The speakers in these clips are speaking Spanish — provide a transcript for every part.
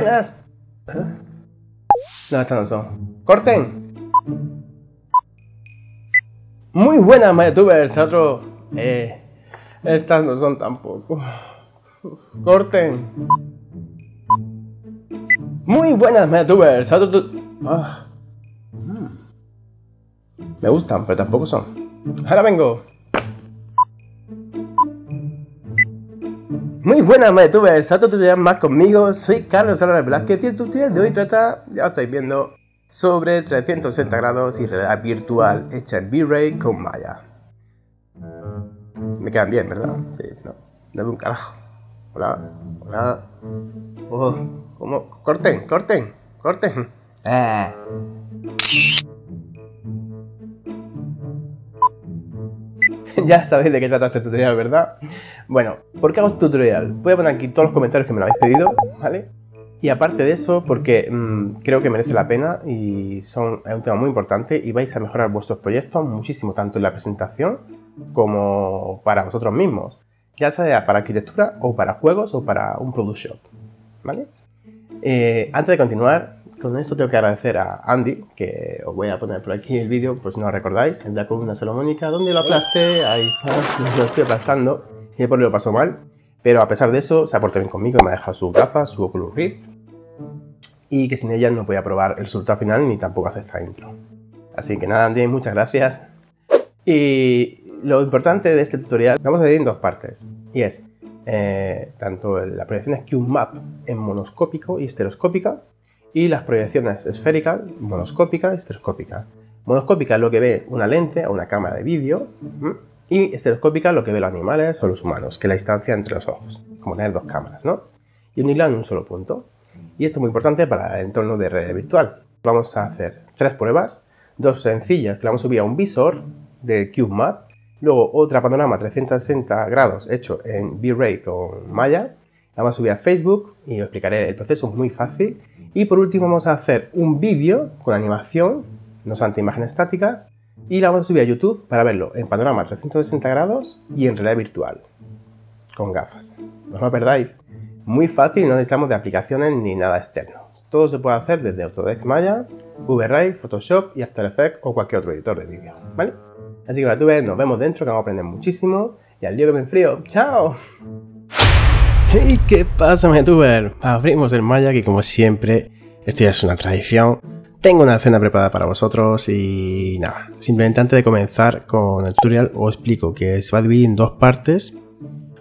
buenas. No, estas no son. ¡Corten! Muy buenas, MyTubers. Otro. Eh, estas no son tampoco. ¡Corten! Muy buenas, MyTubers. Otro. Ah. Mm. Me gustan, pero tampoco son. Ahora vengo. Muy buenas, salto a tutorial más conmigo, soy Carlos Álvaro Velázquez y el tutorial de hoy trata, ya lo estáis viendo, sobre 360 grados y realidad virtual hecha en V-Ray con Maya. Me quedan bien, ¿verdad? Sí, no, no veo un carajo. Hola, hola. Oh, ¿cómo? Corten, corten, corten. Eh. ya sabéis de qué trata este tutorial, ¿verdad? Bueno, ¿por qué hago este tutorial? Voy a poner aquí todos los comentarios que me lo habéis pedido, ¿vale? Y aparte de eso, porque mm, creo que merece la pena y son, es un tema muy importante y vais a mejorar vuestros proyectos muchísimo, tanto en la presentación como para vosotros mismos, ya sea para arquitectura o para juegos o para un product shop, ¿vale? Eh, antes de continuar, con esto tengo que agradecer a Andy, que os voy a poner por aquí el vídeo, pues si no recordáis, en de la columna salomónica, donde lo aplasté, ahí está, lo estoy aplastando, y después lo pasó mal, pero a pesar de eso se ha portado bien conmigo, me ha dejado sus gafas, su Oculus Rift, y que sin ella no podía probar el resultado final ni tampoco hacer esta intro. Así que nada, Andy, muchas gracias. Y lo importante de este tutorial, vamos a dividir en dos partes, y es eh, tanto la proyección es que un Map en monoscópico y estereoscópica, y las proyecciones esféricas, monoscópicas y estereoscópica. Monoscópica es lo que ve una lente o una cámara de vídeo y estereoscópica lo que ve los animales o los humanos, que es la distancia entre los ojos, como tener dos cámaras, ¿no? Y unirla en un solo punto. Y esto es muy importante para el entorno de red virtual. Vamos a hacer tres pruebas, dos sencillas que la vamos a subir a un visor de CubeMap, luego otra panorama 360 grados hecho en V-Ray con Maya, la vamos a subir a Facebook y os explicaré el proceso, es muy fácil. Y por último vamos a hacer un vídeo con animación, no son imágenes estáticas, y la vamos a subir a YouTube para verlo en panorama 360 grados y en realidad virtual, con gafas. No os lo perdáis. Muy fácil no necesitamos de aplicaciones ni nada externo. Todo se puede hacer desde Autodesk Maya, VRAY, Photoshop y After Effects o cualquier otro editor de vídeo, ¿vale? Así que para tú nos vemos dentro que vamos a aprender muchísimo y al día que me enfrío. ¡Chao! Hey, ¿qué pasa, youtuber? Abrimos el Maya que como siempre, esto ya es una tradición. Tengo una cena preparada para vosotros y nada, simplemente antes de comenzar con el tutorial os explico que se va a dividir en dos partes.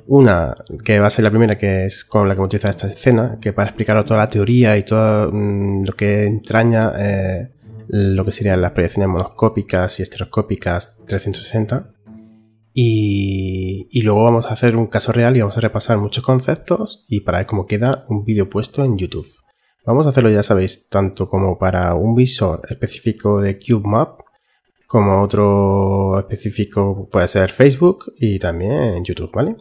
Una que va a ser la primera que es con la que a utilizar esta escena, que para explicaros toda la teoría y todo mm, lo que entraña eh, lo que serían las proyecciones monoscópicas y estereoscópicas 360 y, luego vamos a hacer un caso real y vamos a repasar muchos conceptos y para ver cómo queda un vídeo puesto en YouTube. Vamos a hacerlo, ya sabéis, tanto como para un visor específico de CubeMap, como otro específico puede ser Facebook y también YouTube, ¿vale?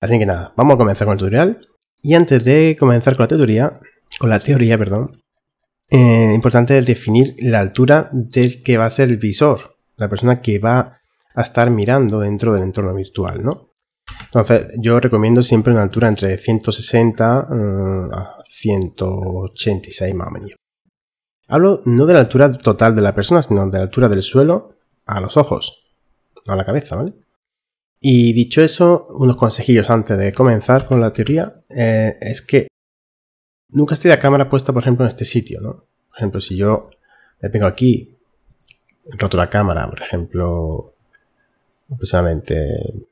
Así que nada, vamos a comenzar con el tutorial. Y antes de comenzar con la teoría, con la teoría, perdón, eh, importante es definir la altura del que va a ser el visor, la persona que va a estar mirando dentro del entorno virtual, ¿no? Entonces, yo recomiendo siempre una altura entre 160 eh, a 186 más o menos. Hablo no de la altura total de la persona, sino de la altura del suelo a los ojos, no a la cabeza, ¿vale? Y dicho eso, unos consejillos antes de comenzar con la teoría eh, es que nunca esté la cámara puesta, por ejemplo, en este sitio, ¿no? Por ejemplo, si yo me pongo aquí, roto la cámara, por ejemplo, aproximadamente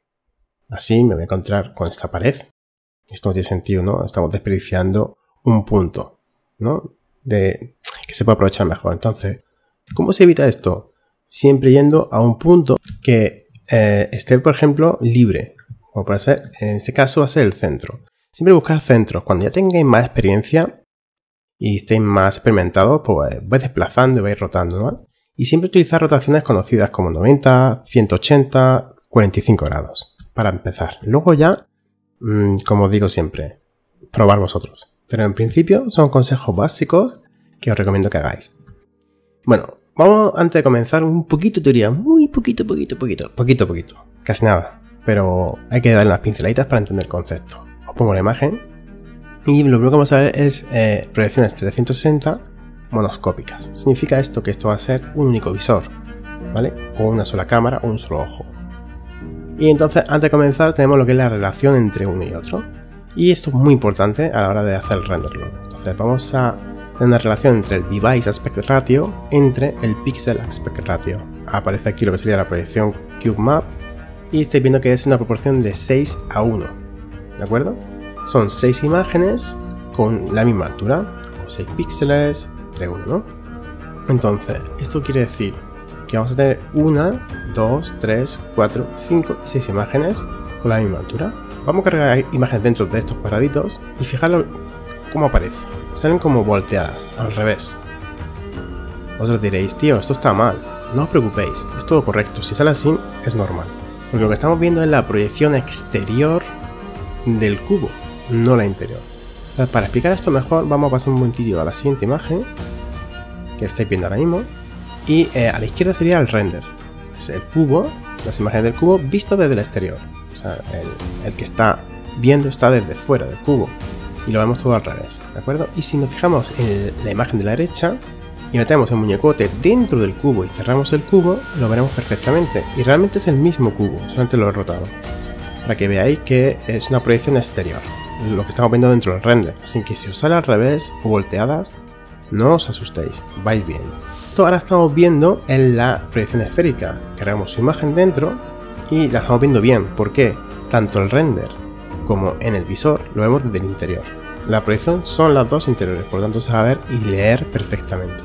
así, me voy a encontrar con esta pared. Esto no tiene sentido, ¿no? Estamos desperdiciando un punto, ¿no? De que se puede aprovechar mejor. Entonces, ¿cómo se evita esto? Siempre yendo a un punto que eh, esté, por ejemplo, libre. Como puede ser, en este caso va a ser el centro. Siempre buscar centros. Cuando ya tengáis más experiencia y estéis más experimentados, pues vais desplazando y vais rotando, ¿no? y siempre utilizar rotaciones conocidas como 90, 180, 45 grados para empezar. Luego ya, mm, como digo siempre, probar vosotros. Pero en principio son consejos básicos que os recomiendo que hagáis. Bueno, vamos antes de comenzar un poquito de teoría, muy poquito, poquito, poquito, poquito, poquito, casi nada. Pero hay que darle unas pinceladitas para entender el concepto. Os pongo la imagen. Y lo primero que vamos a ver es eh, proyecciones 360 monoscópicas. Significa esto que esto va a ser un único visor, ¿vale? O una sola cámara o un solo ojo. Y entonces, antes de comenzar, tenemos lo que es la relación entre uno y otro. Y esto es muy importante a la hora de hacer el render Entonces, vamos a tener una relación entre el device aspect ratio entre el pixel aspect ratio. Aparece aquí lo que sería la proyección cube map y estáis viendo que es una proporción de 6 a 1. ¿De acuerdo? Son 6 imágenes con la misma altura, o 6 píxeles, entonces, esto quiere decir que vamos a tener una, dos, tres, cuatro, cinco y seis imágenes con la misma altura. Vamos a cargar imágenes dentro de estos cuadraditos y fijaros cómo aparece. Salen como volteadas, al revés. Vosotros diréis, tío, esto está mal. No os preocupéis, es todo correcto. Si sale así, es normal. Porque lo que estamos viendo es la proyección exterior del cubo, no la interior. Eh, para explicar esto mejor vamos a pasar un momentillo a la siguiente imagen que estáis viendo ahora mismo y eh, a la izquierda sería el render. Es el cubo, las imágenes del cubo visto desde el exterior. O sea, el, el que está viendo está desde fuera del cubo y lo vemos todo al revés, ¿de acuerdo? Y si nos fijamos en la imagen de la derecha y metemos el muñecote dentro del cubo y cerramos el cubo, lo veremos perfectamente. Y realmente es el mismo cubo, solamente lo he rotado. Para que veáis que es una proyección exterior lo que estamos viendo dentro del render. Así que si os sale al revés o volteadas, no os asustéis, vais bien. Esto ahora estamos viendo en la proyección esférica. Cargamos su imagen dentro y la estamos viendo bien. porque Tanto el render como en el visor lo vemos desde el interior. La proyección son las dos interiores, por lo tanto se va a ver y leer perfectamente.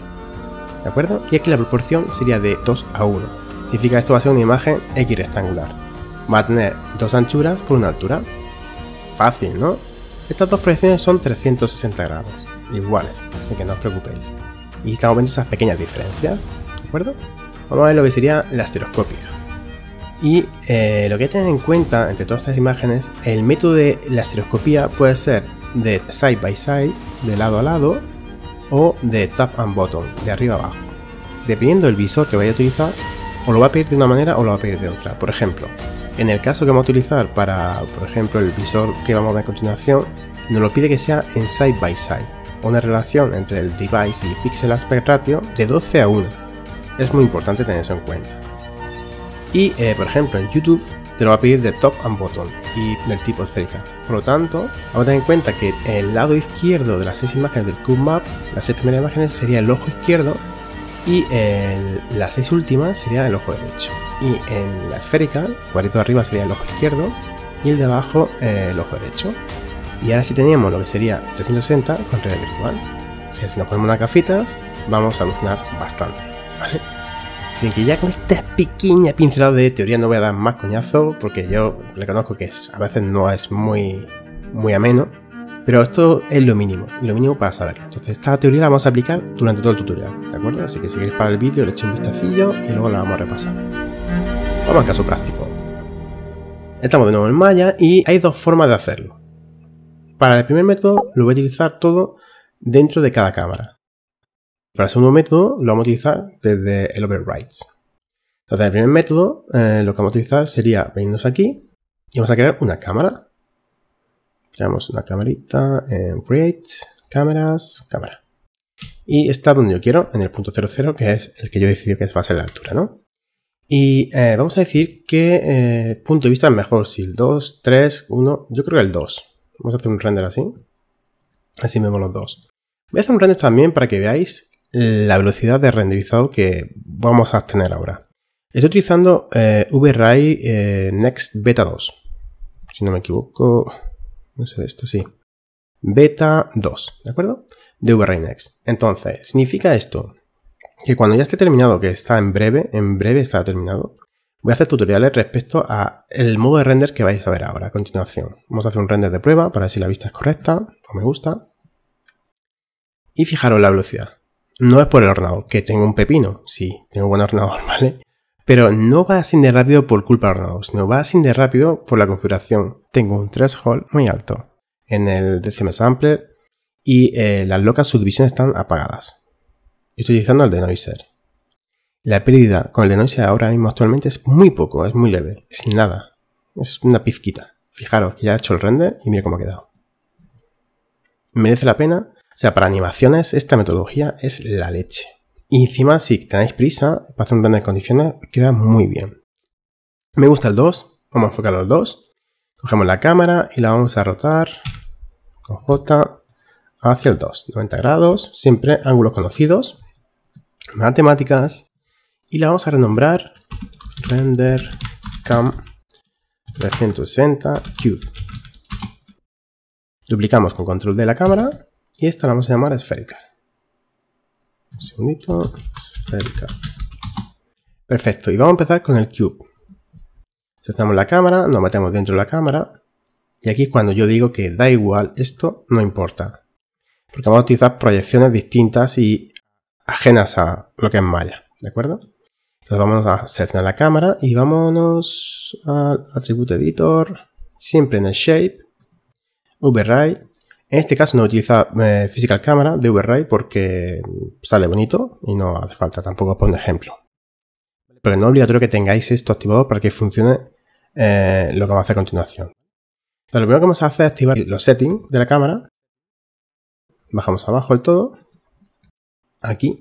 ¿De acuerdo? Y aquí la proporción sería de 2 a 1. Significa que esto va a ser una imagen X rectangular. Va a tener dos anchuras por una altura, Fácil, ¿no? Estas dos proyecciones son 360 grados, iguales, así que no os preocupéis. Y estamos viendo esas pequeñas diferencias, ¿de acuerdo? Vamos a ver lo que sería la estereoscópica. Y eh, lo que hay que tener en cuenta entre todas estas imágenes, el método de la estereoscopía puede ser de side by side, de lado a lado, o de top and bottom, de arriba a abajo. Dependiendo del visor que vaya a utilizar, o lo va a pedir de una manera o lo va a pedir de otra. Por ejemplo, en el caso que vamos a utilizar para, por ejemplo, el visor que vamos a ver a continuación, nos lo pide que sea en side by side, una relación entre el device y pixel aspect ratio de 12 a 1. Es muy importante tener eso en cuenta. Y, eh, por ejemplo, en YouTube te lo va a pedir de top and bottom y del tipo esférica. Por lo tanto, vamos a tener en cuenta que el lado izquierdo de las seis imágenes del cube map, las seis primeras imágenes sería el ojo izquierdo y las seis últimas sería el ojo derecho y en la esférica, el cuadrito de arriba sería el ojo izquierdo y el de abajo eh, el ojo derecho. Y ahora si teníamos lo que sería 360 con realidad virtual. O sea, si nos ponemos las gafitas, vamos a alucinar bastante, Así que ya con esta pequeña pincelada de teoría no voy a dar más coñazo, porque yo reconozco que a veces no es muy, muy ameno, pero esto es lo mínimo, y lo mínimo para saberlo. Entonces esta teoría la vamos a aplicar durante todo el tutorial, ¿de acuerdo? Así que si queréis para el vídeo le echéis un vistacillo y luego la vamos a repasar. Vamos al caso práctico. Estamos de nuevo en Maya y hay dos formas de hacerlo. Para el primer método lo voy a utilizar todo dentro de cada cámara. Para el segundo método lo vamos a utilizar desde el Override Entonces el primer método eh, lo que vamos a utilizar sería venirnos aquí y vamos a crear una cámara. Creamos una camarita en Create, Cámaras, Cámara. Y está donde yo quiero, en el punto 00, que es el que yo he decidido que va a ser la altura, ¿no? Y eh, vamos a decir que eh, punto de vista es mejor. Si el 2, 3, 1, yo creo que el 2. Vamos a hacer un render así. Así vemos los dos. Voy a hacer un render también para que veáis la velocidad de renderizado que vamos a obtener ahora. Estoy utilizando eh, VRAI eh, Next Beta 2. Si no me equivoco, no sé, esto sí. Beta 2, ¿de acuerdo? De VRAI Next. Entonces, significa esto que cuando ya esté terminado, que está en breve, en breve está terminado, voy a hacer tutoriales respecto a el modo de render que vais a ver ahora a continuación. Vamos a hacer un render de prueba para ver si la vista es correcta o me gusta. Y fijaros la velocidad. No es por el ordenador, que tengo un pepino, sí, tengo buen ordenador, ¿vale? Pero no va así de rápido por culpa del ordenador, sino va así de rápido por la configuración. Tengo un threshold muy alto en el DCM Sampler y eh, las locas subdivisiones están apagadas. Estoy utilizando el denoiser. La pérdida con el denoiser ahora mismo actualmente es muy poco, es muy leve, es nada. Es una pizquita. Fijaros que ya he hecho el render y mira cómo ha quedado. Merece la pena. O sea, para animaciones esta metodología es la leche. Y encima si tenéis prisa para hacer un render en condiciones queda muy bien. Me gusta el 2. Vamos a enfocar al 2, Cogemos la cámara y la vamos a rotar con J hacia el 2. 90 grados, siempre ángulos conocidos matemáticas y la vamos a renombrar render cam 360 cube. Duplicamos con control de la cámara y esta la vamos a llamar spherical. Un segundito, esférica. Perfecto, y vamos a empezar con el cube. Aceptamos la cámara, nos metemos dentro de la cámara y aquí cuando yo digo que da igual, esto no importa. Porque vamos a utilizar proyecciones distintas y ajenas a lo que es malla, ¿de acuerdo? Entonces vamos a seleccionar la cámara y vámonos al atributo editor, siempre en el shape, override. En este caso no utiliza eh, physical camera de override porque sale bonito y no hace falta tampoco poner ejemplo. Pero no es obligatorio que tengáis esto activado para que funcione eh, lo que vamos a hacer a continuación. lo primero que vamos a hacer es activar los settings de la cámara. Bajamos abajo el todo aquí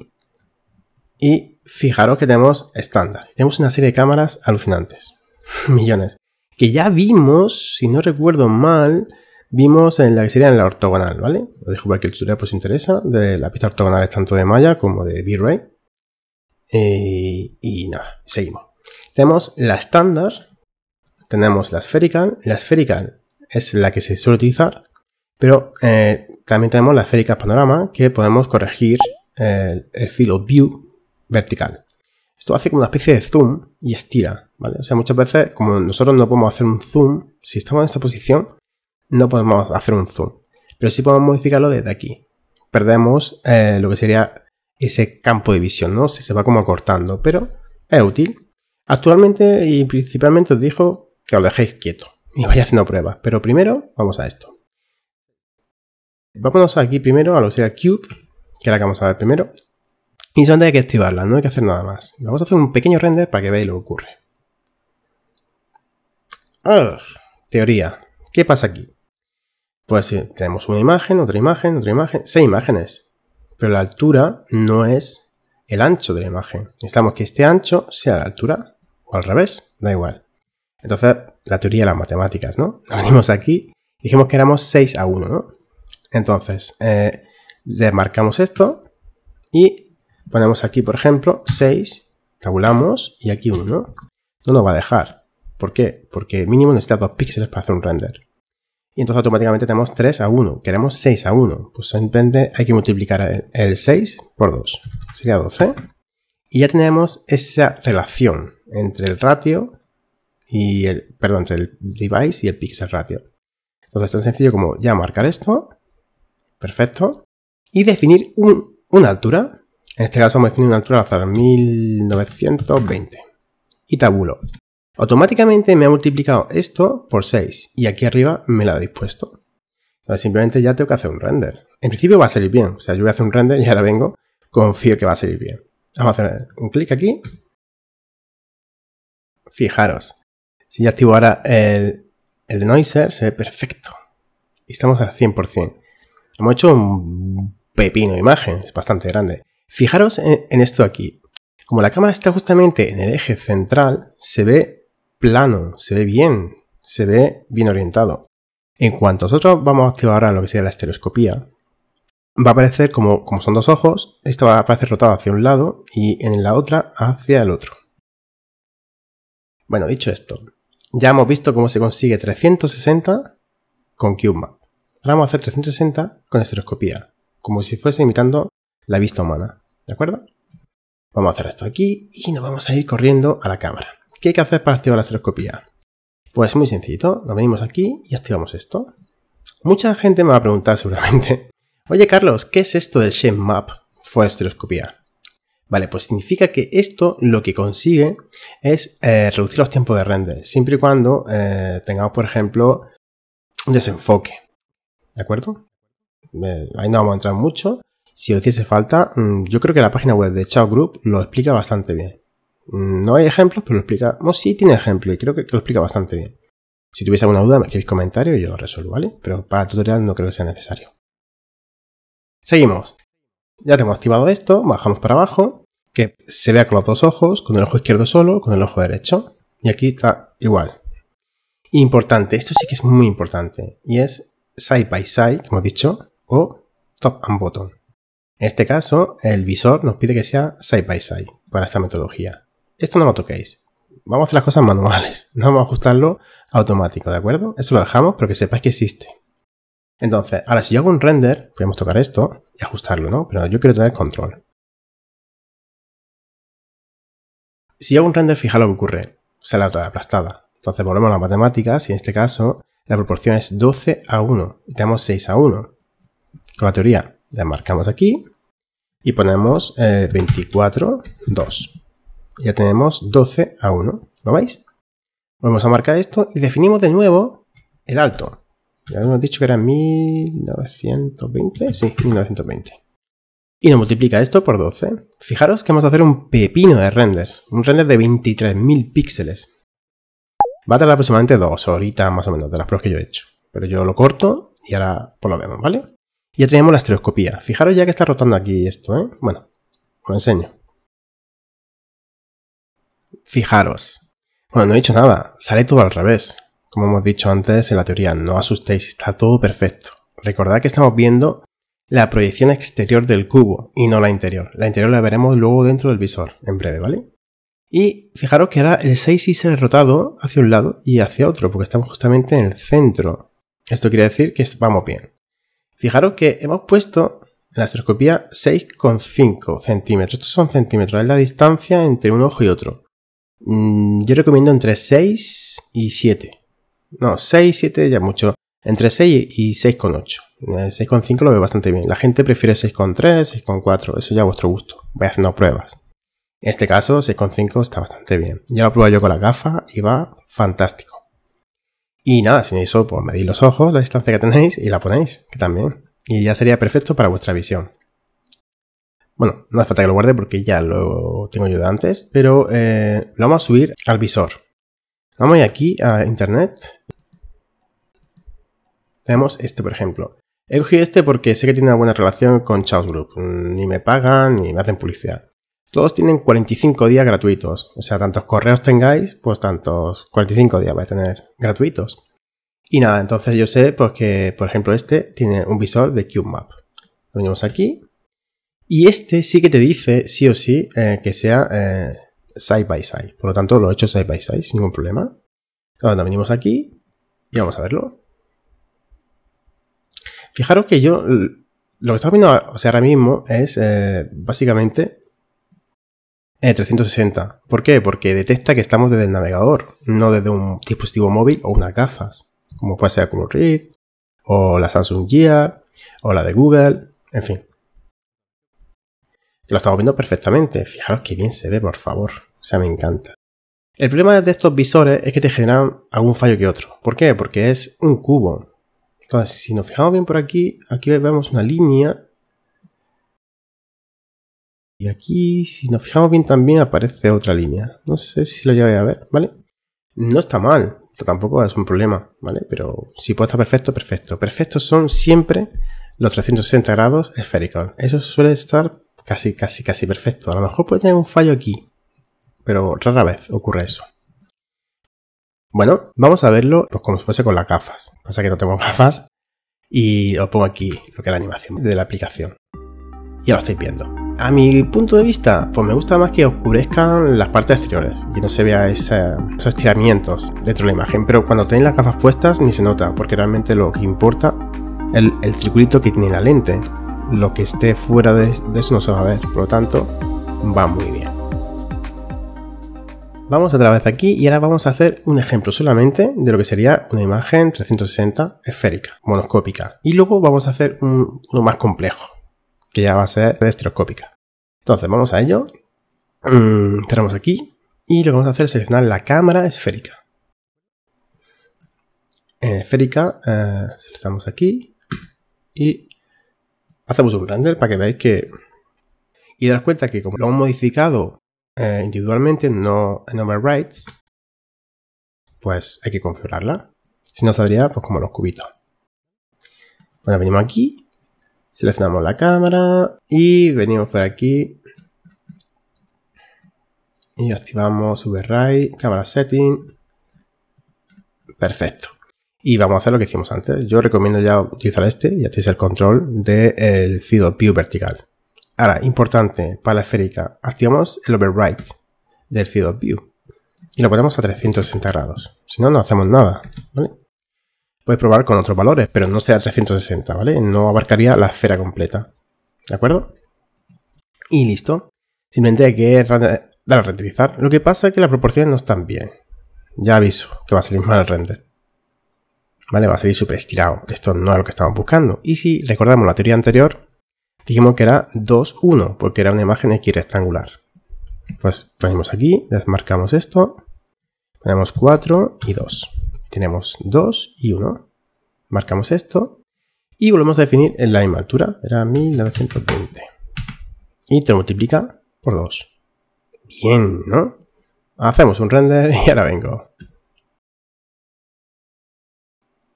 y fijaros que tenemos estándar. Tenemos una serie de cámaras alucinantes, millones, que ya vimos, si no recuerdo mal, vimos en la que sería en la ortogonal, ¿vale? Lo dejo para que el tutorial pues interesa, de la pista ortogonal es tanto de Maya como de V-Ray. Eh, y nada, seguimos. Tenemos la estándar, tenemos la esférica la esférica es la que se suele utilizar, pero eh, también tenemos la esférica panorama que podemos corregir el, filo view vertical. Esto hace como una especie de zoom y estira, ¿vale? O sea, muchas veces, como nosotros no podemos hacer un zoom, si estamos en esta posición, no podemos hacer un zoom. Pero si podemos modificarlo desde aquí. Perdemos eh, lo que sería ese campo de visión, ¿no? Se, se va como acortando, pero es útil. Actualmente y principalmente os dijo que os dejéis quieto y vaya haciendo pruebas. Pero primero, vamos a esto. Vámonos aquí primero a lo que sería Cube que la que vamos a ver primero. Y solamente hay que activarla, no hay que hacer nada más. Vamos a hacer un pequeño render para que veáis lo que ocurre. teoría. ¿Qué pasa aquí? Pues tenemos una imagen, otra imagen, otra imagen, seis imágenes. Pero la altura no es el ancho de la imagen. Necesitamos que este ancho sea la altura, o al revés, da igual. Entonces, la teoría de las matemáticas, ¿no? Venimos aquí, dijimos que éramos 6 a 1, ¿no? Entonces, eh, marcamos esto y ponemos aquí, por ejemplo, 6, tabulamos y aquí 1. No nos va a dejar. ¿Por qué? Porque mínimo necesita 2 píxeles para hacer un render. Y entonces automáticamente tenemos 3 a 1. Queremos 6 a 1. Pues simplemente hay que multiplicar el, 6 por 2. Sería 12. Y ya tenemos esa relación entre el ratio y el, perdón, el device y el pixel ratio. Entonces es tan sencillo como ya marcar esto. Perfecto y definir una altura. En este caso me definido una altura hasta 1920. Y tabulo. Automáticamente me ha multiplicado esto por 6 y aquí arriba me la ha dispuesto. Entonces simplemente ya tengo que hacer un render. En principio va a salir bien. O sea, yo voy a hacer un render y ahora vengo. Confío que va a salir bien. Vamos a hacer un clic aquí. Fijaros. Si ya activo ahora el, el denoiser, se ve perfecto. Y estamos al 100%. Hemos hecho un pepino imagen, es bastante grande. Fijaros en, esto aquí. Como la cámara está justamente en el eje central, se ve plano, se ve bien, se ve bien orientado. En cuanto nosotros vamos a activar ahora lo que sería la estereoscopía, va a aparecer como, como son dos ojos, esto va a aparecer rotado hacia un lado y en la otra hacia el otro. Bueno, dicho esto, ya hemos visto cómo se consigue 360 con CubeMap. Ahora vamos a hacer 360 con estereoscopía como si fuese imitando la vista humana. ¿De acuerdo? Vamos a hacer esto aquí y nos vamos a ir corriendo a la cámara. ¿Qué hay que hacer para activar la estereoscopía? Pues muy sencillito, nos venimos aquí y activamos esto. Mucha gente me va a preguntar seguramente, oye Carlos, ¿qué es esto del shape map for estereoscopía? Vale, pues significa que esto lo que consigue es eh, reducir los tiempos de render, siempre y cuando eh, tengamos, por ejemplo, un desenfoque. ¿De acuerdo? ahí no vamos a entrar mucho. Si os hiciese falta, mm, yo creo que la página web de Chao Group lo explica bastante bien. Mm, no hay ejemplos, pero lo explica. No, sí tiene ejemplo y creo que, lo explica bastante bien. Si tuviese alguna duda, me escribís comentarios y yo lo resuelvo, ¿vale? Pero para el tutorial no creo que sea necesario. Seguimos. Ya hemos activado esto, bajamos para abajo, que se vea con los dos ojos, con el ojo izquierdo solo, con el ojo derecho. Y aquí está igual. Importante, esto sí que es muy importante, y es side by side, como he dicho, o top and bottom. En este caso, el visor nos pide que sea side by side para esta metodología. Esto no lo toquéis. Vamos a hacer las cosas manuales, no vamos a ajustarlo automático, ¿de acuerdo? Eso lo dejamos, pero que sepáis que existe. Entonces, ahora si yo hago un render, podemos tocar esto y ajustarlo, ¿no? Pero yo quiero tener control. Si hago un render, fijaros lo que ocurre. la ha aplastada. Entonces volvemos a las matemáticas y en este caso la proporción es 12 a 1 y tenemos 6 a 1 la teoría. La marcamos aquí y ponemos 24, eh, 2. Ya tenemos 12 a 1. ¿Lo veis? Vamos a marcar esto y definimos de nuevo el alto. Ya hemos dicho que era 1920. Sí, 1920. Y nos multiplica esto por 12. Fijaros que vamos a hacer un pepino de renders. Un render de 23.000 píxeles. Va a tardar aproximadamente dos horitas más o menos de las pruebas que yo he hecho. Pero yo lo corto y ahora por pues lo vemos, ¿vale? ya tenemos la estereoscopía. Fijaros ya que está rotando aquí esto, ¿eh? Bueno, os lo enseño. Fijaros. Bueno, no he dicho nada, sale todo al revés. Como hemos dicho antes en la teoría, no os asustéis, está todo perfecto. Recordad que estamos viendo la proyección exterior del cubo y no la interior. La interior la veremos luego dentro del visor, en breve, ¿vale? Y fijaros que ahora el 6 y se ha rotado hacia un lado y hacia otro, porque estamos justamente en el centro. Esto quiere decir que vamos bien. Fijaros que hemos puesto en la astroscopía 6,5 centímetros. Estos son centímetros, es la distancia entre un ojo y otro. Mm, yo recomiendo entre 6 y 7. No, 6, 7 ya mucho. Entre 6 y 6,8. 6,5 eh, lo veo bastante bien. La gente prefiere 6,3, 6,4. Eso ya a vuestro gusto. Voy haciendo pruebas. En este caso, 6,5 está bastante bien. Ya lo he probado yo con la gafa y va fantástico. Y nada, sin eso, pues medís los ojos, la distancia que tenéis y la ponéis, que también. Y ya sería perfecto para vuestra visión. Bueno, no hace falta que lo guarde porque ya lo tengo yo de antes, pero eh, lo vamos a subir al visor. Vamos aquí a internet. Tenemos este, por ejemplo. He cogido este porque sé que tiene una buena relación con Chaos Group. Ni me pagan ni me hacen publicidad. Todos tienen 45 días gratuitos. O sea, tantos correos tengáis, pues tantos 45 días vais a tener gratuitos. Y nada, entonces yo sé pues, que, por ejemplo, este tiene un visor de CubeMap. Lo venimos aquí. Y este sí que te dice, sí o sí, eh, que sea eh, side by side. Por lo tanto, lo he hecho side by side sin ningún problema. Ahora venimos aquí y vamos a verlo. Fijaros que yo lo que estamos viendo, o sea, ahora mismo es eh, básicamente 360. Eh, ¿Por qué? Porque detecta que estamos desde el navegador, no desde un dispositivo móvil o unas gafas, como puede ser Oculus o la Samsung Gear, o la de Google, en fin. Lo estamos viendo perfectamente. Fijaros que bien se ve, por favor. O sea, me encanta. El problema de estos visores es que te generan algún fallo que otro. ¿Por qué? Porque es un cubo. Entonces, si nos fijamos bien por aquí, aquí vemos una línea y aquí, si nos fijamos bien también, aparece otra línea. No sé si lo voy a ver, ¿vale? No está mal, tampoco es un problema, ¿vale? Pero si puede estar perfecto, perfecto. Perfectos son siempre los 360 grados esféricos. Eso suele estar casi, casi, casi perfecto. A lo mejor puede tener un fallo aquí, pero rara vez ocurre eso. Bueno, vamos a verlo pues, como si fuese con las gafas. Pasa que no tengo gafas y os pongo aquí lo que es la animación de la aplicación. Ya lo estáis viendo. A mi punto de vista, pues me gusta más que oscurezcan las partes exteriores, que no se vea esos estiramientos dentro de la imagen, pero cuando tenéis las gafas puestas ni se nota, porque realmente lo que importa es el, el, circuito que tiene la lente, lo que esté fuera de, eso no se va a ver, por lo tanto, va muy bien. Vamos otra vez aquí y ahora vamos a hacer un ejemplo solamente de lo que sería una imagen 360 esférica, monoscópica. Y luego vamos a hacer uno más complejo ya va a ser estereoscópica. Entonces, vamos a ello. tenemos mm. aquí y lo que vamos a hacer es seleccionar la cámara esférica. esférica, estamos eh, seleccionamos aquí y hacemos un render para que veáis que... Y daros cuenta que como lo hemos modificado eh, individualmente, no en overrides, pues hay que configurarla. Si no saldría, pues como los cubitos. Bueno, venimos aquí Seleccionamos la cámara y venimos por aquí y activamos VRAY, cámara setting. Perfecto. Y vamos a hacer lo que hicimos antes. Yo recomiendo ya utilizar este, ya tenéis el control del feed of view vertical. Ahora, importante, para la esférica, activamos el override del of view y lo ponemos a 360 grados. Si no, no hacemos nada. ¿vale? puedes probar con otros valores, pero no sea 360, ¿vale? No abarcaría la esfera completa. ¿De acuerdo? Y listo. Simplemente hay que dar a renderizar. Lo que pasa es que las proporciones no están bien. Ya aviso que va a salir mal el render. ¿Vale? Va a salir súper estirado. Esto no es lo que estamos buscando. Y si recordamos la teoría anterior, dijimos que era 2, 1, porque era una imagen X rectangular. Pues ponemos aquí, desmarcamos esto, ponemos 4 y 2. Tenemos 2 y 1. Marcamos esto y volvemos a definir en la misma altura. Era 1920. Y te multiplica por 2. Bien, ¿no? Hacemos un render y ahora vengo.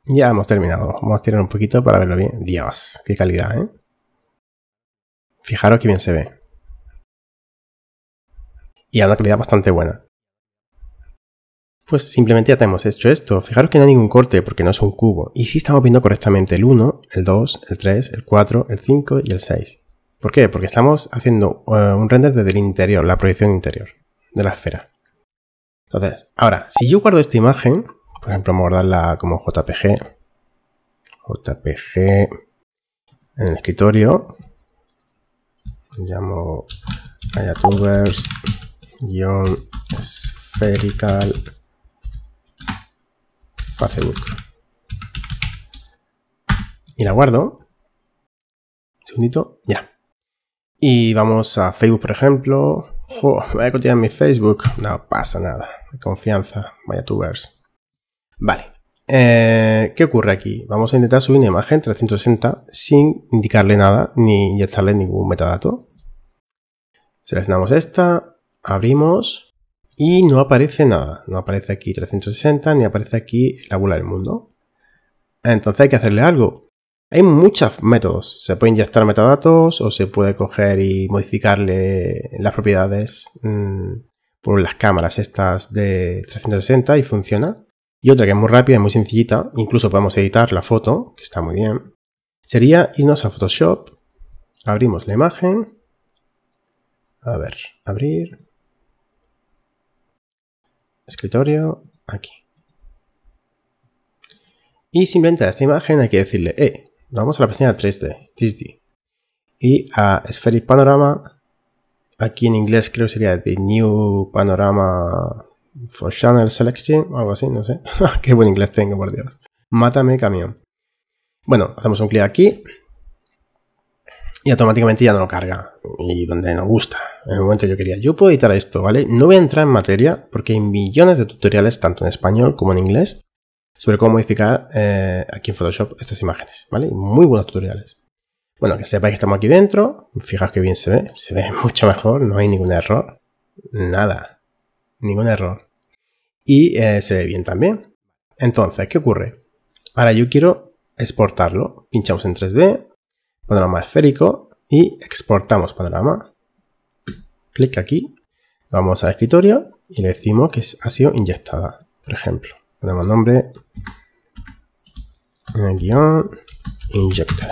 Ya hemos terminado. Vamos a tirar un poquito para verlo bien. Dios, qué calidad, ¿eh? Fijaros que bien se ve. Y a una calidad bastante buena pues simplemente ya tenemos hecho esto. Fijaros que no hay ningún corte porque no es un cubo. Y si estamos viendo correctamente el 1, el 2, el 3, el 4, el 5 y el 6. ¿Por qué? Porque estamos haciendo eh, un render desde el interior, la proyección interior de la esfera. Entonces, ahora, si yo guardo esta imagen, por ejemplo, vamos a guardarla como JPG, JPG en el escritorio, llamo ayatubers-spherical Facebook. Y la guardo. segundito, ya. Y vamos a Facebook, por ejemplo. Jo, voy a mi Facebook. No pasa nada. Confianza. Vaya tubers. Vale. Eh, ¿Qué ocurre aquí? Vamos a intentar subir una imagen 360 sin indicarle nada ni inyectarle ningún metadato. Seleccionamos esta, abrimos y no aparece nada. No aparece aquí 360 ni aparece aquí la Bula del mundo. Entonces hay que hacerle algo. Hay muchos métodos. Se puede inyectar metadatos o se puede coger y modificarle las propiedades mm, por las cámaras estas de 360 y funciona. Y otra que es muy rápida y muy sencillita, incluso podemos editar la foto, que está muy bien, sería irnos a Photoshop, abrimos la imagen, a ver, abrir, escritorio, aquí. Y simplemente a esta imagen hay que decirle, eh, vamos a la pestaña 3D, 3D. Y a Spheric Panorama, aquí en inglés creo sería The New Panorama for Channel Selection, algo así, no sé. Qué buen inglés tengo, por Dios. Mátame camión. Bueno, hacemos un clic aquí y automáticamente ya no lo carga y donde nos gusta en el momento yo quería. Yo puedo editar esto, ¿vale? No voy a entrar en materia porque hay millones de tutoriales, tanto en español como en inglés, sobre cómo modificar eh, aquí en Photoshop estas imágenes, ¿vale? Muy buenos tutoriales. Bueno, que sepáis que estamos aquí dentro. Fijaos que bien se ve. Se ve mucho mejor. No hay ningún error. Nada. Ningún error. Y eh, se ve bien también. Entonces, ¿qué ocurre? Ahora yo quiero exportarlo. Pinchamos en 3D. Panorama esférico. Y exportamos panorama clic aquí, vamos a escritorio y le decimos que ha sido inyectada, por ejemplo. Le damos nombre, guión, injector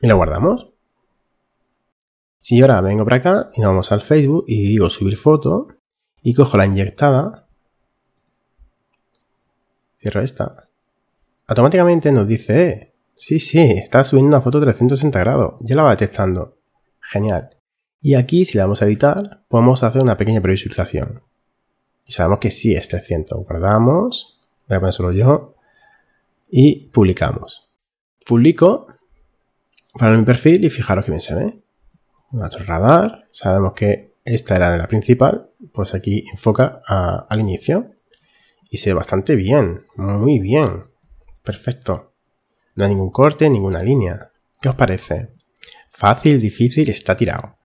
Y la guardamos. Si ahora vengo para acá y nos vamos al Facebook y digo subir foto y cojo la inyectada, cierro esta, automáticamente nos dice, Sí, sí, está subiendo una foto 360 grados. Ya la va detectando. Genial. Y aquí, si la vamos a editar, podemos hacer una pequeña previsualización. Y sabemos que sí es 300. Guardamos. Voy a poner solo yo. Y publicamos. Publico para mi perfil y fijaros que bien se ve. Nuestro radar. Sabemos que esta era de la principal. Pues aquí enfoca al inicio. Y se ve bastante bien. Muy bien. Perfecto. No hay ningún corte, ninguna línea. ¿Qué os parece? Fácil, difícil, está tirado.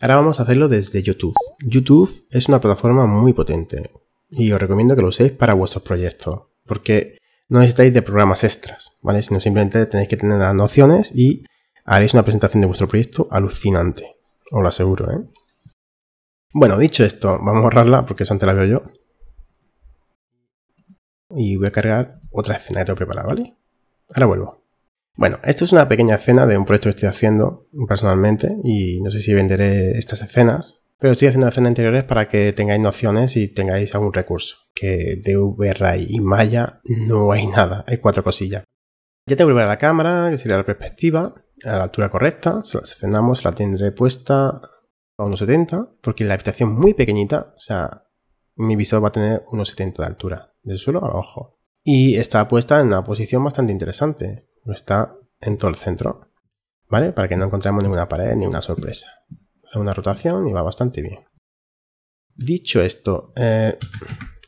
Ahora vamos a hacerlo desde YouTube. YouTube es una plataforma muy potente y os recomiendo que lo uséis para vuestros proyectos, porque no necesitáis de programas extras, ¿vale? Sino simplemente tenéis que tener las nociones y haréis una presentación de vuestro proyecto alucinante. Os lo aseguro, ¿eh? Bueno, dicho esto, vamos a borrarla porque eso antes la veo yo. Y voy a cargar otra escena que tengo preparada, ¿vale? Ahora vuelvo. Bueno, esto es una pequeña escena de un proyecto que estoy haciendo personalmente y no sé si venderé estas escenas, pero estoy haciendo escenas anteriores para que tengáis nociones y tengáis algún recurso. Que de VRAY y Maya no hay nada, hay cuatro cosillas. Ya tengo que volver a la cámara, que sería la perspectiva, a la altura correcta, se la escenamos, la tendré puesta a 1,70, porque la habitación muy pequeñita, o sea, mi visor va a tener 1,70 de altura, del suelo al ojo y está puesta en una posición bastante interesante. Está en todo el centro, ¿vale? Para que no encontremos ninguna pared ni una sorpresa. Hacemos una rotación y va bastante bien. Dicho esto, eh,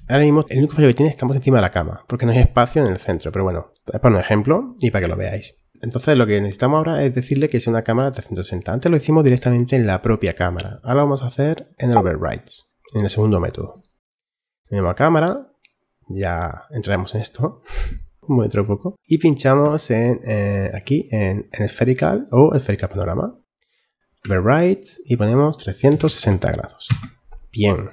ahora mismo el único fallo que tiene es que estamos encima de la cama, porque no hay espacio en el centro, pero bueno, es para un ejemplo y para que lo veáis. Entonces lo que necesitamos ahora es decirle que sea una cámara 360. Antes lo hicimos directamente en la propia cámara. Ahora lo vamos a hacer en el overrides, en el segundo método. Tenemos la cámara, ya entraremos en esto muy de poco. Y pinchamos en, eh, aquí en, en, o esférica Panorama. Verwrite y ponemos 360 grados. Bien.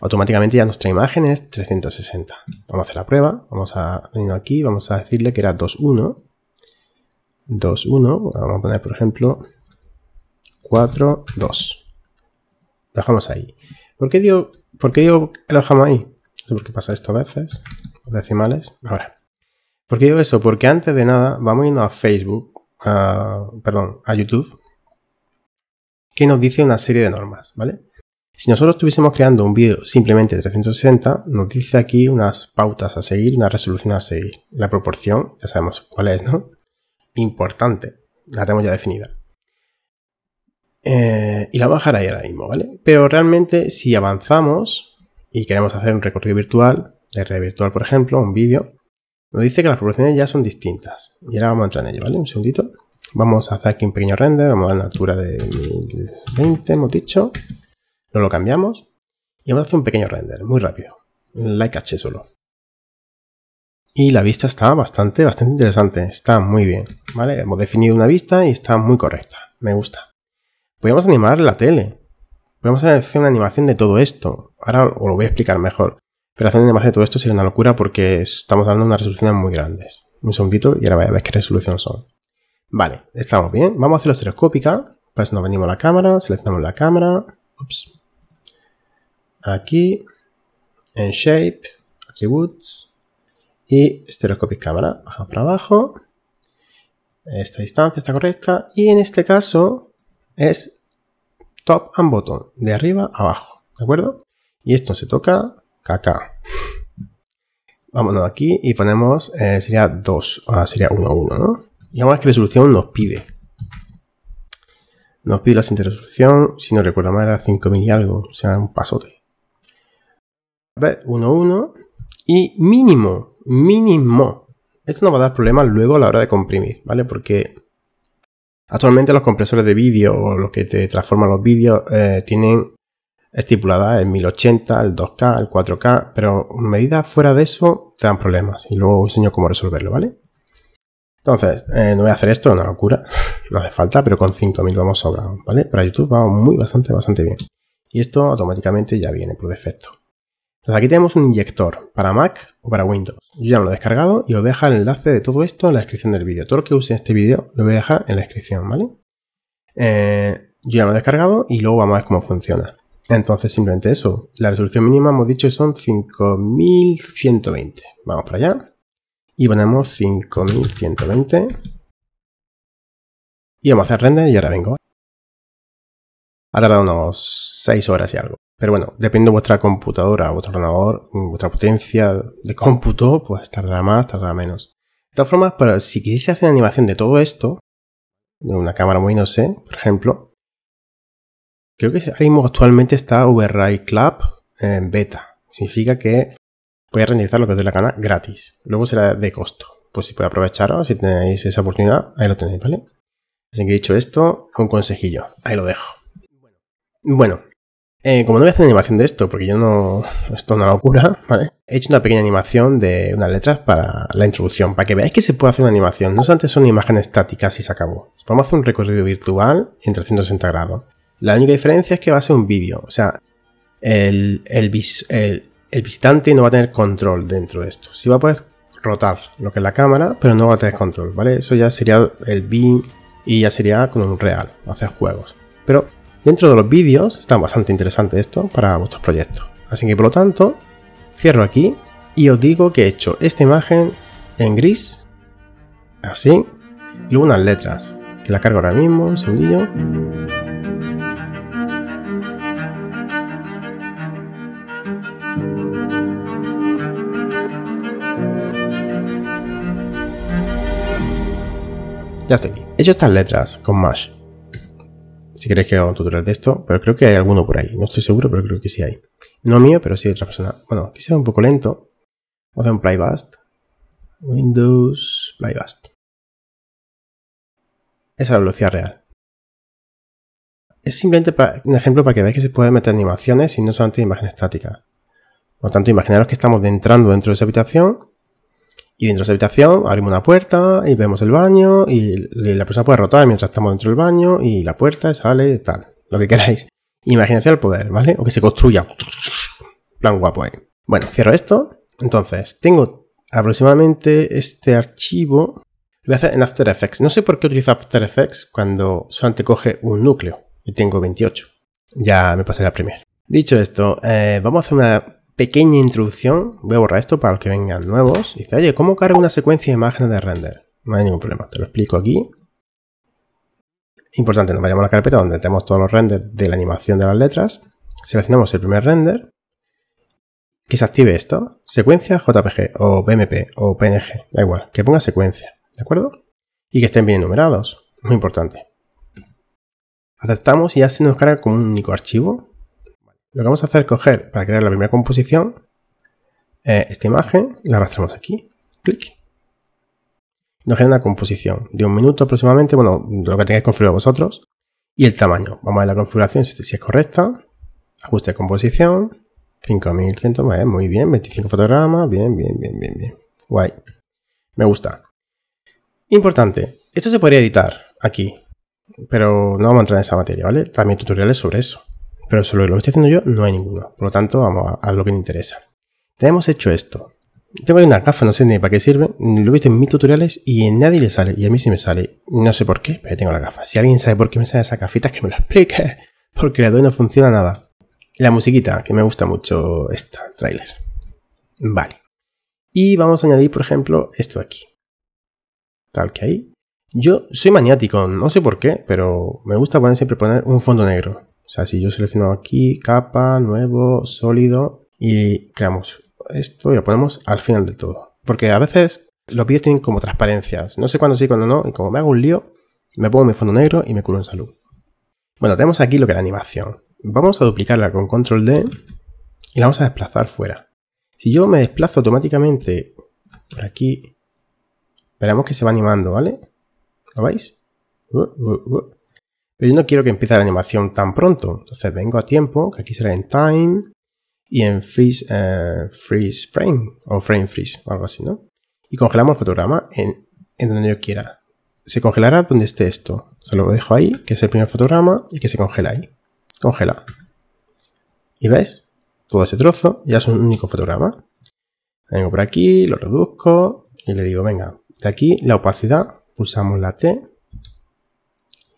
Automáticamente ya nuestra imagen es 360. Vamos a hacer la prueba. Vamos a venir aquí, vamos a decirle que era 2.1. 2.1. Vamos a poner, por ejemplo, 4.2. Lo dejamos ahí. ¿Por qué digo, por qué digo que lo dejamos ahí? por qué pasa esto a veces. Los decimales. Ahora. ¿Por qué digo eso? Porque antes de nada vamos a Facebook, perdón, a YouTube, que nos dice una serie de normas, ¿vale? Si nosotros estuviésemos creando un vídeo simplemente 360, nos dice aquí unas pautas a seguir, una resolución a seguir. La proporción, ya sabemos cuál es, ¿no? Importante. La tenemos ya definida. Eh, y la voy ahí ahora mismo, ¿vale? Pero realmente si avanzamos, y queremos hacer un recorrido virtual, de red virtual por ejemplo, un vídeo, nos dice que las proporciones ya son distintas. Y ahora vamos a entrar en ello, ¿vale? Un segundito. Vamos a hacer aquí un pequeño render, vamos a la altura de 1020, hemos dicho. No lo cambiamos. Y vamos a hacer un pequeño render, muy rápido. Like H solo. Y la vista está bastante, bastante interesante. Está muy bien, ¿vale? Hemos definido una vista y está muy correcta. Me gusta. podemos animar la tele. Vamos a hacer una animación de todo esto. Ahora os lo voy a explicar mejor. Pero hacer una animación de todo esto sería una locura porque estamos dando unas resoluciones muy grandes. Un segundito y ahora a ver qué resolución son. Vale, estamos bien. Vamos a la estereoscópica. Pues nos venimos a la cámara, seleccionamos la cámara. Ups. Aquí. En Shape, Attributes. Y Stereoscopic Cámara. Baja para abajo. Esta distancia está correcta. Y en este caso es top and bottom, de arriba a abajo, ¿de acuerdo? Y esto se toca caca. Vámonos aquí y ponemos, eh, sería 2, ah, sería 1 1, ¿no? Y ahora a ver qué resolución nos pide. Nos pide la siguiente resolución, si no recuerdo mal era 5000 y algo, o sea, un pasote. A ver, 1 1 y mínimo, mínimo. Esto nos va a dar problemas luego a la hora de comprimir, ¿vale? Porque Actualmente los compresores de vídeo o los que te transforman los vídeos eh, tienen estipulada el 1080, el 2K, el 4K, pero medida fuera de eso te dan problemas y luego os enseño cómo resolverlo, ¿vale? Entonces, eh, no voy a hacer esto, una locura, no hace falta, pero con 5000 vamos sobrando, ¿vale? Para YouTube va muy bastante, bastante bien. Y esto automáticamente ya viene por defecto. Entonces aquí tenemos un inyector para Mac o para Windows. Yo ya lo he descargado y os voy a dejar el enlace de todo esto en la descripción del vídeo. Todo lo que use en este vídeo lo voy a dejar en la descripción, ¿vale? Eh, yo ya lo he descargado y luego vamos a ver cómo funciona. Entonces simplemente eso. La resolución mínima hemos dicho son 5120. Vamos para allá. Y ponemos 5120. Y vamos a hacer render y ahora vengo. Ha tardado unos 6 horas y algo. Pero bueno, depende de vuestra computadora, vuestro ordenador, mm, vuestra potencia de cómputo, pues tardará más, tardará menos. De todas formas, si quisiese hacer animación de todo esto, de una cámara muy no sé, por ejemplo, creo que ahora actualmente está VRI Club en beta. Significa que a renderizar lo que os dé la gana gratis. Luego será de costo. Pues si podéis aprovecharos, si tenéis esa oportunidad, ahí lo tenéis, ¿vale? Así que dicho esto, un consejillo, ahí lo dejo. Bueno, eh, como no voy a hacer animación de esto, porque yo no. Esto es una locura, ¿vale? He hecho una pequeña animación de unas letras para la introducción, para que veáis que se puede hacer una animación. No solamente son imágenes estáticas y se acabó. Vamos pues a hacer un recorrido virtual en 360 grados. La única diferencia es que va a ser un vídeo. O sea, el, visitante no va a tener control dentro de esto. si va a poder rotar lo que es la cámara, pero no va a tener control, ¿vale? Eso ya sería el BIM y ya sería como un real, hacer juegos. Pero dentro de los vídeos, está bastante interesante esto para vuestros proyectos. Así que por lo tanto, cierro aquí y os digo que he hecho esta imagen en gris, así, y unas letras, que la cargo ahora mismo, un segundillo. Ya estoy aquí. He hecho estas letras con Mash si queréis que haga un tutorial de esto, pero creo que hay alguno por ahí. No estoy seguro, pero creo que sí hay. No mío, pero sí de otra persona. Bueno, aquí se ve un poco lento. Vamos a hacer un PlayBust Windows PlayBust Esa es la velocidad real. Es simplemente un ejemplo para que veáis que se pueden meter animaciones y no solamente imágenes estáticas Por lo tanto, imaginaros que estamos entrando dentro de esa habitación y dentro de esa habitación abrimos una puerta y vemos el baño y la persona puede rotar mientras estamos dentro del baño y la puerta sale, tal, lo que queráis. Imaginación el poder, ¿vale? O que se construya. Plan guapo, ahí Bueno, cierro esto. Entonces, tengo aproximadamente este archivo. Lo voy a hacer en After Effects. No sé por qué utilizo After Effects cuando solamente coge un núcleo. Y tengo 28. Ya me pasaré a Premiere. Dicho esto, eh, vamos a hacer una pequeña introducción. Voy a borrar esto para los que vengan nuevos. Dice, oye, ¿cómo cargo una secuencia de imágenes de render? No hay ningún problema, te lo explico aquí. Importante, nos vayamos a la carpeta donde tenemos todos los renders de la animación de las letras. Seleccionamos el primer render. Que se active esto. Secuencia JPG o BMP o PNG. Da igual, que ponga secuencia. ¿De acuerdo? Y que estén bien enumerados, Muy importante. Aceptamos y ya se nos carga como un único archivo lo que vamos a hacer es coger, para crear la primera composición, eh, esta imagen, la arrastramos aquí, clic. Nos genera una composición de un minuto aproximadamente, bueno, lo que tengáis configurado vosotros, y el tamaño. Vamos a ver la configuración si, es correcta. Ajuste de composición, 5100, muy bien, 25 fotogramas, bien, bien, bien, bien, bien. Guay. Me gusta. Importante, esto se podría editar aquí, pero no vamos a entrar en esa materia, ¿vale? También tutoriales sobre eso. Pero solo lo que estoy haciendo yo no hay ninguno. Por lo tanto, vamos a, lo que me interesa. Tenemos hecho esto. Tengo ahí una gafa, no sé ni para qué sirve. Lo he visto en mis tutoriales y en nadie le sale. Y a mí sí me sale. No sé por qué, pero tengo la gafa. Si alguien sabe por qué me sale esa gafita que me lo explique. Porque la doy no funciona nada. La musiquita, que me gusta mucho esta, el trailer. Vale. Y vamos a añadir, por ejemplo, esto aquí. Tal que ahí. Yo soy maniático, no sé por qué, pero me gusta poner, siempre poner un fondo negro. O sea, si yo selecciono aquí capa, nuevo, sólido y creamos esto y lo ponemos al final de todo. Porque a veces los vídeos tienen como transparencias. No sé cuándo sí, cuándo no. Y como me hago un lío, me pongo mi fondo negro y me curo en salud. Bueno, tenemos aquí lo que es la animación. Vamos a duplicarla con control D y la vamos a desplazar fuera. Si yo me desplazo automáticamente por aquí, veremos que se va animando, ¿vale? ¿Lo veis? Uh, uh, uh. Pero yo no quiero que empiece la animación tan pronto. Entonces vengo a tiempo, que aquí será en time y en freeze, eh, frame o frame freeze o algo así, ¿no? Y congelamos el fotograma en, donde yo quiera. Se congelará donde esté esto. Se lo dejo ahí, que es el primer fotograma y que se congela ahí. Congela. ¿Y ves? Todo ese trozo ya es un único fotograma. Vengo por aquí, lo reduzco y le digo, venga, de aquí la opacidad, pulsamos la T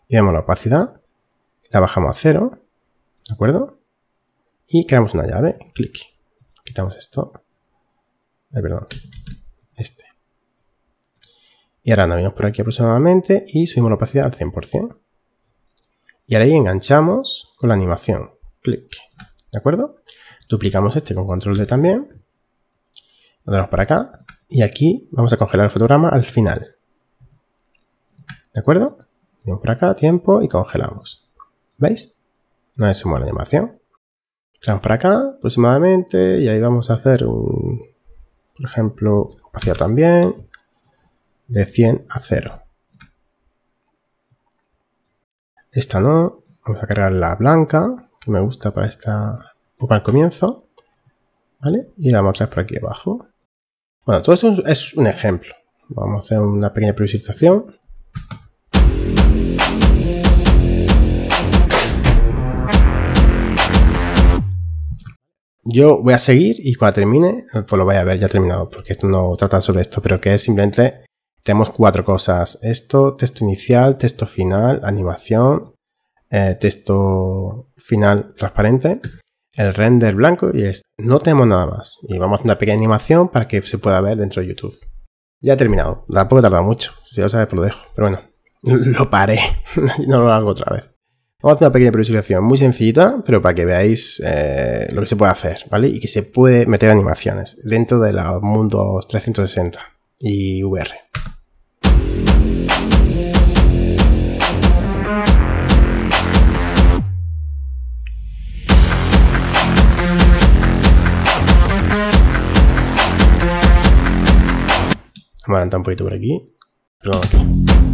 y vemos la opacidad, la bajamos a cero, ¿de acuerdo? Y creamos una llave, clic. Quitamos esto, eh, perdón, este. Y ahora andamos por aquí aproximadamente y subimos la opacidad al 100%. Y ahora ahí enganchamos con la animación, clic, ¿de acuerdo? Duplicamos este con control D también. Lo para acá y aquí vamos a congelar el fotograma al final. ¿De acuerdo? Vienen para acá, tiempo y congelamos. ¿Veis? No es una animación. Vamos para acá aproximadamente y ahí vamos a hacer un, por ejemplo, opacidad también, de 100 a 0. Esta no, vamos a cargar la blanca, que me gusta para esta, para el comienzo, ¿vale? Y la vamos a traer por aquí abajo. Bueno, todo esto es un ejemplo. Vamos a hacer una pequeña priorización Yo voy a seguir y cuando termine, pues lo voy a ver ya terminado, porque esto no trata sobre esto, pero que es simplemente tenemos cuatro cosas. Esto, texto inicial, texto final, animación, eh, texto final transparente, el render blanco y esto. No tenemos nada más. Y vamos a hacer una pequeña animación para que se pueda ver dentro de YouTube. Ya he terminado. Tampoco tarda mucho. Si lo sabes, pues lo dejo. Pero bueno, lo paré. no lo hago otra vez. Vamos a hacer una pequeña previsualización muy sencillita, pero para que veáis eh, lo que se puede hacer, ¿vale? Y que se puede meter animaciones dentro de los mundos 360 y VR. Vamos a adelantar un poquito por aquí. Perdón, aquí.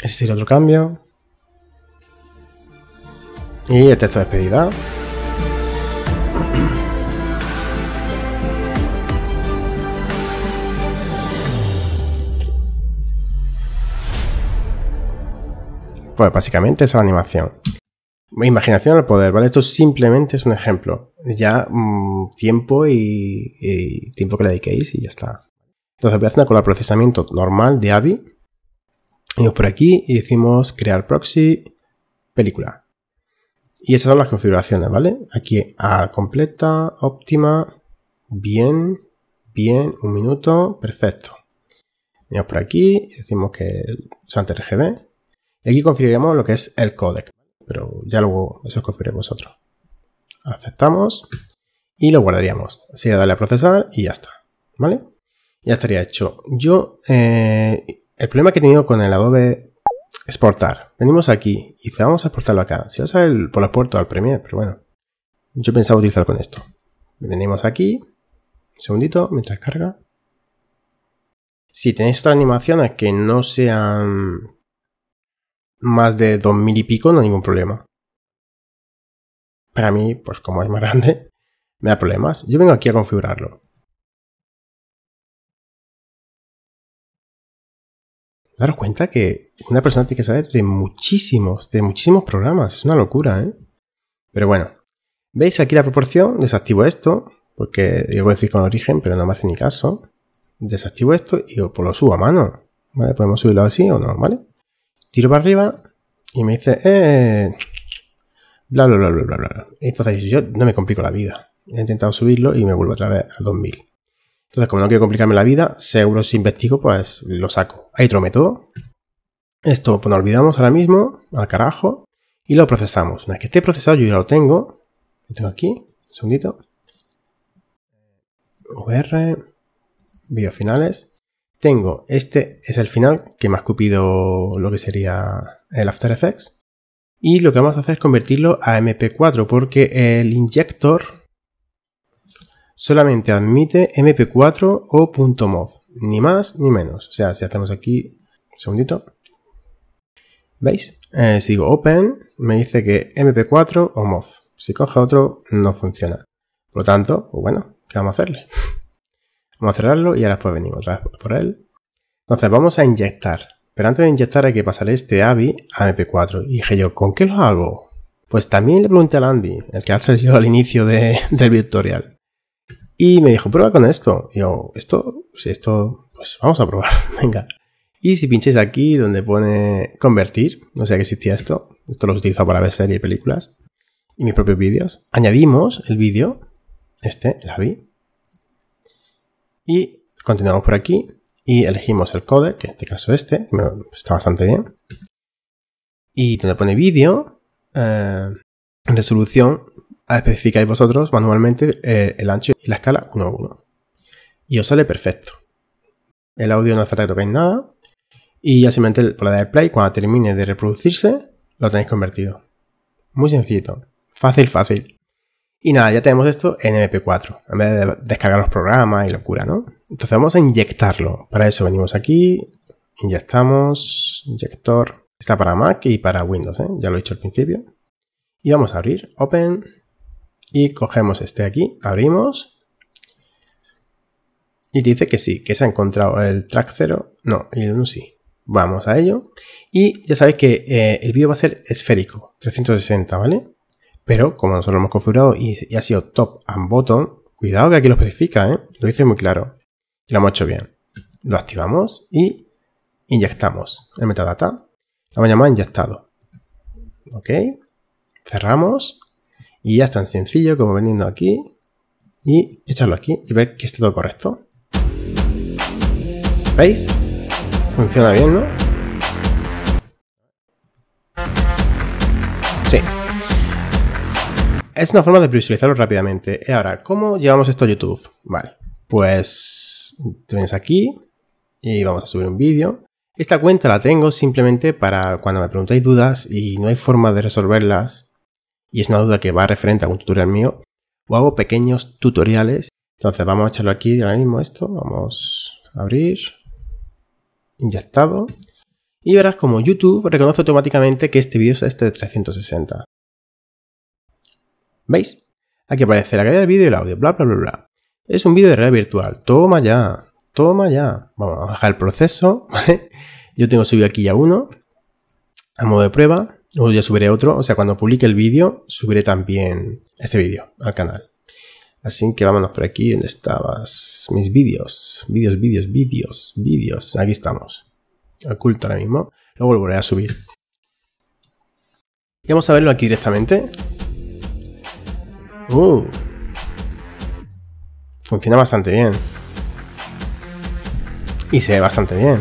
Ese sería otro cambio. Y el texto de despedida. Pues básicamente es la animación. Imaginación al poder, ¿vale? Esto simplemente es un ejemplo. Ya mm, tiempo y, tiempo que le dediquéis y ya está. Entonces voy a hacer procesamiento normal de AVI Venimos por aquí y decimos crear proxy película. Y esas son las configuraciones, ¿vale? Aquí a completa, óptima, bien, bien, un minuto, perfecto. Venimos por aquí y decimos que Santa RGB. Y aquí configuramos lo que es el codec, pero ya luego eso configuréis vosotros. Aceptamos y lo guardaríamos. Así darle a procesar y ya está, ¿vale? Ya estaría hecho. Yo eh, el problema que he tenido con el Adobe exportar. Venimos aquí y vamos a exportarlo acá. Si vas el, por los puertos al Premiere, pero bueno. Yo pensaba utilizar con esto. Venimos aquí. Un segundito, mientras carga. Si tenéis otras animaciones que no sean más de 2000 y pico, no hay ningún problema. Para mí, pues como es más grande, me da problemas. Yo vengo aquí a configurarlo. daros cuenta que una persona tiene que saber de muchísimos, de muchísimos programas. Es una locura, ¿eh? Pero bueno, ¿veis aquí la proporción? Desactivo esto, porque digo decir con origen, pero no me hace ni caso. Desactivo esto y pues lo subo a mano. ¿Vale? Podemos subirlo así o no, ¿vale? Tiro para arriba y me dice, eh, bla, bla, bla, bla, bla, bla. Entonces yo no me complico la vida. He intentado subirlo y me vuelvo otra vez a 2000. Entonces, como no quiero complicarme la vida, seguro si investigo, pues lo saco. Hay otro método. Esto pues, lo olvidamos ahora mismo, al carajo, y lo procesamos. Una vez que esté procesado, yo ya lo tengo. Lo tengo aquí, un segundito. VR, vídeos finales. Tengo, este es el final que me ha escupido lo que sería el After Effects. Y lo que vamos a hacer es convertirlo a MP4 porque el inyector solamente admite mp4 o .mov, ni más ni menos. O sea, si hacemos aquí, un segundito, ¿veis? Eh, sigo open, me dice que mp4 o mov. Si coge otro, no funciona. Por lo tanto, pues bueno, ¿qué vamos a hacerle? vamos a cerrarlo y ahora después venimos otra vez por él. Entonces vamos a inyectar. Pero antes de inyectar hay que pasar este AVI a MP4. Y dije yo, ¿con qué lo hago? Pues también le pregunté a Andy, el que hace yo al inicio del tutorial. Y me dijo, prueba con esto. Y yo, esto, si esto, pues vamos a probar, venga. Y si pincháis aquí donde pone convertir, no sé que existía esto, esto lo utilizo para ver series y películas y mis propios vídeos, añadimos el vídeo, este, la vi, y continuamos por aquí y elegimos el codec, que en este caso este, está bastante bien. Y donde pone vídeo, eh, resolución especificáis vosotros manualmente eh, el ancho y la escala 1 a 1. Y os sale perfecto. El audio no hace falta que toquéis nada. Y ya simplemente por la de play, cuando termine de reproducirse, lo tenéis convertido. Muy sencillo Fácil, fácil. Y nada, ya tenemos esto en MP4, en vez de descargar los programas y locura, ¿no? Entonces vamos a inyectarlo. Para eso venimos aquí, inyectamos, inyector. Está para Mac y para Windows, ¿eh? ya lo he dicho al principio. Y vamos a abrir Open y cogemos este aquí, abrimos. Y dice que sí, que se ha encontrado el track 0. No, el 1 sí. Vamos a ello. Y ya sabéis que eh, el vídeo va a ser esférico, 360, ¿vale? Pero como nosotros lo hemos configurado y, ha sido top and bottom, cuidado que aquí lo especifica, ¿eh? Lo dice muy claro. lo hemos hecho bien. Lo activamos y inyectamos el metadata. Lo vamos a llamar inyectado. ¿Ok? Cerramos. Y ya es tan sencillo como veniendo aquí y echarlo aquí y ver que está todo correcto. ¿Veis? Funciona bien, ¿no? Sí. Es una forma de visualizarlo rápidamente. Y eh, ahora, ¿cómo llevamos esto a YouTube? Vale, pues te vienes aquí y vamos a subir un vídeo. Esta cuenta la tengo simplemente para cuando me preguntáis dudas y no hay forma de resolverlas y es una duda que va referente a un tutorial mío, o hago pequeños tutoriales. Entonces vamos a echarlo aquí ahora mismo esto, vamos a abrir, inyectado, y verás como YouTube reconoce automáticamente que este vídeo es este de 360. ¿Veis? Aquí aparece la calidad del vídeo y el audio, bla, bla, bla, bla. Es un vídeo de realidad virtual. Toma ya, toma ya. Vamos a bajar el proceso, Yo tengo subido aquí ya uno, a modo de prueba o ya subiré otro, o sea, cuando publique el vídeo, subiré también este vídeo al canal. Así que vámonos por aquí, en estabas? Mis vídeos, vídeos, vídeos, vídeos, vídeos, aquí estamos. Oculto ahora mismo, lo volveré a subir. Y vamos a verlo aquí directamente. Uh. funciona bastante bien. Y se ve bastante bien.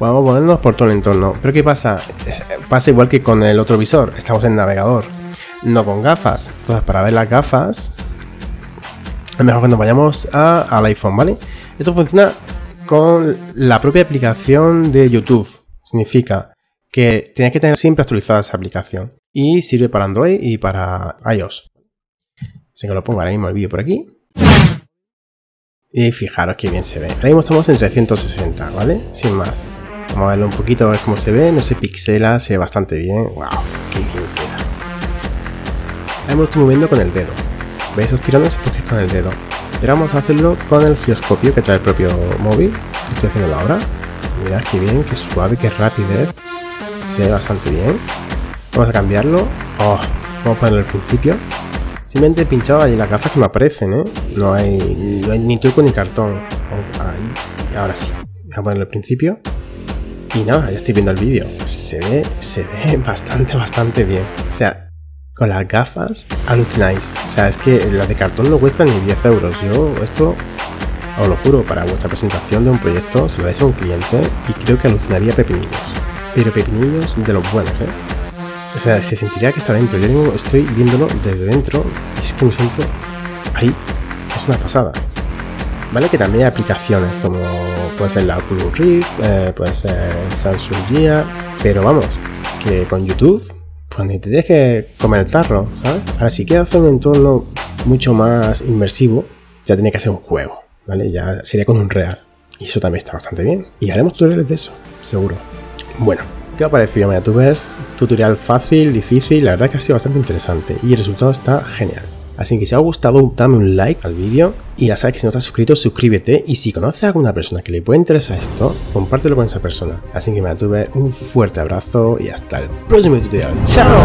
podemos ponernos por todo el entorno. Pero ¿qué pasa? Pasa igual que con el otro visor, estamos en navegador, no con gafas. Entonces, para ver las gafas, es mejor que nos vayamos al iPhone, ¿vale? Esto funciona con la propia aplicación de YouTube. Significa que tienes que tener siempre actualizada esa aplicación. Y sirve para Android y para iOS. Así que lo pongo ahora mismo el vídeo por aquí. Y fijaros que bien se ve. Ahora mismo estamos en 360, ¿vale? Sin más. Vamos a verlo un poquito, a ver cómo se ve. No se pixela, se ve bastante bien. ¡Wow! ¡Qué bien queda! Ahora me lo estoy moviendo con el dedo. ¿Veis esos tirones? Porque es con el dedo. pero vamos a hacerlo con el giroscopio que trae el propio móvil. estoy haciendo ahora. Mirad qué bien, qué suave, qué rapidez. Se ve bastante bien. Vamos a cambiarlo. Oh, vamos a ponerlo al principio. Simplemente he pinchado ahí las gafas que me aparecen, ¿eh? No hay, no hay ni truco ni cartón. Oh, ahí. Ahora sí. Vamos a ponerlo al principio. Y nada, ya estoy viendo el vídeo. Se ve, se ve bastante, bastante bien. O sea, con las gafas alucináis. O sea, es que las de cartón no cuestan ni 10 euros. Yo esto, os lo juro, para vuestra presentación de un proyecto se lo dais a un cliente y creo que alucinaría pepinillos. Pero pepinillos de los buenos, ¿eh? O sea, se sentiría que está dentro. Yo estoy viéndolo desde dentro y es que me siento ahí. Es una pasada. ¿vale? Que también hay aplicaciones como puede ser la Oculus Rift, eh, puede ser Samsung Gear, pero vamos, que con YouTube, pues ni te tienes que comer el tarro, ¿sabes? Ahora, si quieres hacer un entorno mucho más inmersivo, ya tiene que ser un juego, ¿vale? Ya sería con un real. Y eso también está bastante bien. Y haremos tutoriales de eso, seguro. Bueno, ¿qué ha parecido MediaTubers? Tutorial fácil, difícil, la verdad que ha sido bastante interesante y el resultado está genial. Así que si os ha gustado, dame un like al vídeo. Y ya sabes que si no estás suscrito, suscríbete. Y si conoces a alguna persona que le puede interesar esto, compártelo con esa persona. Así que me tuve un fuerte abrazo y hasta el próximo tutorial. ¡Chao!